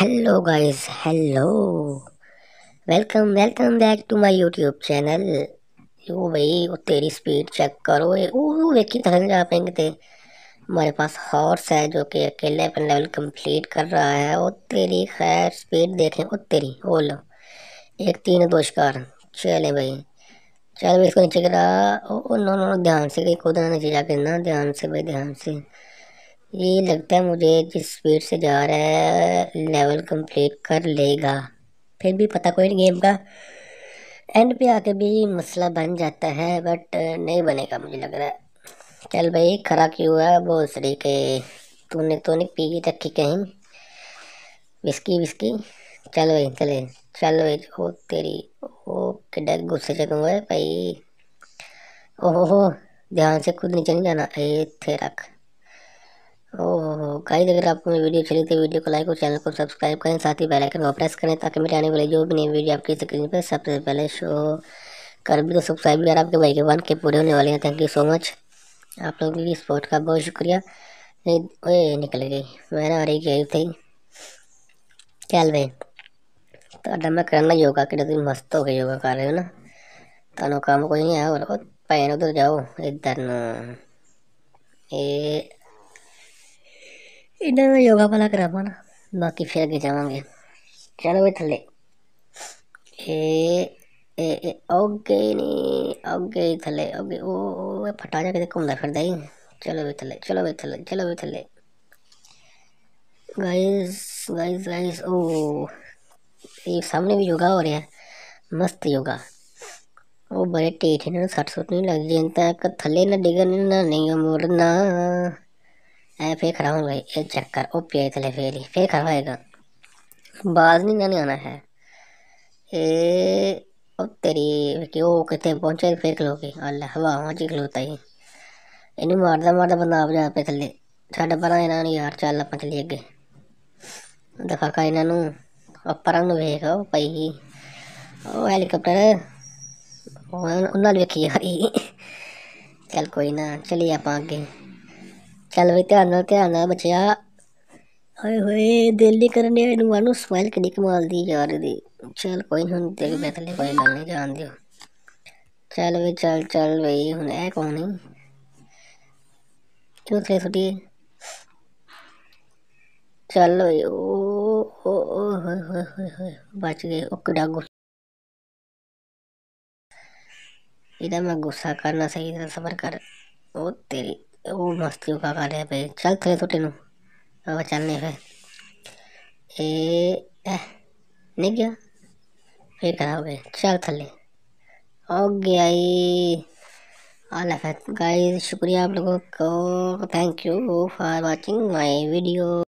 hello guys hello welcome welcome back to my YouTube channel यो भाई वो तेरी स्पीड चेक करो ये वो वे की जा पाएंगे थे हमारे पास हॉर्स है जो कि अकेले अपन लेवल कंप्लीट कर रहा है वो तेरी खैर स्पीड देखें वो तेरी वो लो एक तीन दो शिकार चले भाई चल भाई इसको नीचे गिरा ओ नो नो ध्यान से कहीं कूदना नीचे जाके ना ध्यान से भाई ध्यान से ये लगता है मुझे जिस स्पीड से जा रहा है लेवल कंप्लीट कर लेगा फिर भी पता कोई नहीं गेम का एंड पे आके भी मसला बन जाता है बट uh, नहीं बनेगा मुझे लग रहा है चल भाई खरा क्यों है सरी के तूने तो नहीं पी रखी कहीं विस्की विस्की चल भाई चले चल भाई ओ तेरी ओ डर गुस्से चकूँगा भाई ओहो ध्यान से खुद नीचे नहीं जाना ए थे रख ओह गाइस अगर आपको मेरी वीडियो अच्छी लगती तो वीडियो को लाइक और चैनल को सब्सक्राइब करें साथ ही बेल आइकन को प्रेस करें ताकि मेरे आने वाले जो भी नई वीडियो आपकी स्क्रीन पर सबसे पहले शो कर भी तो सब्सक्राइब भी आपके भाई के वन के पूरे होने वाले हैं थैंक यू सो मच आप लोगों की सपोर्ट का बहुत शुक्रिया नहीं ओए निकल गई मैं और एक गई थी चल भाई तो ਮੈਂ मैं करना योगा कि तुम तो मस्त हो गए योगा कर रहे हो ना तुम काम कोई नहीं है और ਉਧਰ उधर जाओ इधर न ਇਹਨਾਂ ਨੂੰ ਯੋਗਾ ਪਹਿਲਾਂ ਕਰਾਵਾਂ ਨਾ ਬਾਕੀ ਫਿਰ ਅੱਗੇ ਜਾਵਾਂਗੇ ਚਲੋ ਵੀ ਥੱਲੇ ਏ ਏ ਓਕੇ ਨਹੀਂ ਓਕੇ ਥੱਲੇ ਓਕੇ ਉਹ ਉਹ ਫਟਾ ਜਾ ਕੇ ਘੁੰਮਦਾ ਫਿਰਦਾ ਹੀ ਚਲੋ ਵੀ ਥੱਲੇ ਚਲੋ ਵੀ ਥੱਲੇ ਚਲੋ ਵੀ ਥੱਲੇ ਗਾਇਸ ਗਾਇਸ ਗਾਇਸ ਓ ਇਹ ਸਾਹਮਣੇ ਵੀ ਯੋਗਾ ਹੋ ਰਿਹਾ ਮਸਤ ਯੋਗਾ ਉਹ ਬੜੇ ਟੇਠ ਇਹਨਾਂ ਨੂੰ 60 ਸੁੱਟ ਨਹੀਂ ਲੱਗਦੀ ਤਾਂ ਇੱਕ ਥੱਲੇ ਨਾ ਡਿਗਣ ਨਾ ਨਹੀਂ ਮੁਰਨਾ ಫೇಕ್ ರೌಂಗ್ ಏ ಚಕ್ಕರ್ ಒಪ್ಪಿ ಐತಲೆ ಫೇರಿ ಫೇಕ್ ಹವ ಈಗ बाजनी ने आना है ए अब तेरी कि वो कितने पहुंचे फिर खलोगी अल्लाह हवा पहुंची खलोता ही इन मारदा मारदा बंदा आप जा पे थले छड़ पर इन्हों यार चल आप चली अगे दिखा का इन्हों अपर वेख पाई ही हैलीकॉप्टर उन्होंने वेखी यार चल कोई ना चलिए आप अगे ਚੱਲ ਵੀ ਧਿਆਨ ਨਾਲ ਧਿਆਨ ਨਾਲ ਬੱਚਿਆ ਹਾਏ ਹੋਏ ਦਿਲ ਨਹੀਂ ਕਰਨ ਡਿਆ ਇਹਨੂੰ ਮਾਨੂੰ ਸਮਾਈਲ ਕਿੰਨੀ ਕਮਾਲ ਦੀ ਯਾਰ ਇਹਦੀ ਚੱਲ ਕੋਈ ਹੁਣ ਦੇਖ ਬੈਠਲੇ ਕੋਈ ਨਾਲ ਨਹੀਂ ਜਾਣ ਦਿਓ ਚੱਲ ਵੀ ਚੱਲ ਚੱਲ ਬਈ ਹੁਣ ਇਹ ਕੌਣ ਨਹੀਂ ਕਿਉਂ ਤੇ ਸੁੱਟੀ ਚੱਲ ਓਏ ਓ ਓ ਓ ਹੋਏ ਹੋਏ ਹੋਏ ਹੋਏ ਬਚ ਗਏ ਉਹ ਕਿਡਾ ਗੁੱਸਾ ਇਹਦਾ ਮੈਂ ਗੁੱਸਾ ਕਰਨਾ ਸਹੀ ਤਰ੍ਹਾਂ ਸਬਰ ਕਰ ਉਹ ਤੇਰੀ वो मस्ती ਕਾ कर रहे ਬਈ चल थे तो ਨੂੰ अब चलने ਫਿਰ ए नहीं गया फिर खड़ा हो गए चल थले हो गया ऑल गाइस शुक्रिया आप लोगों को thank you for watching my video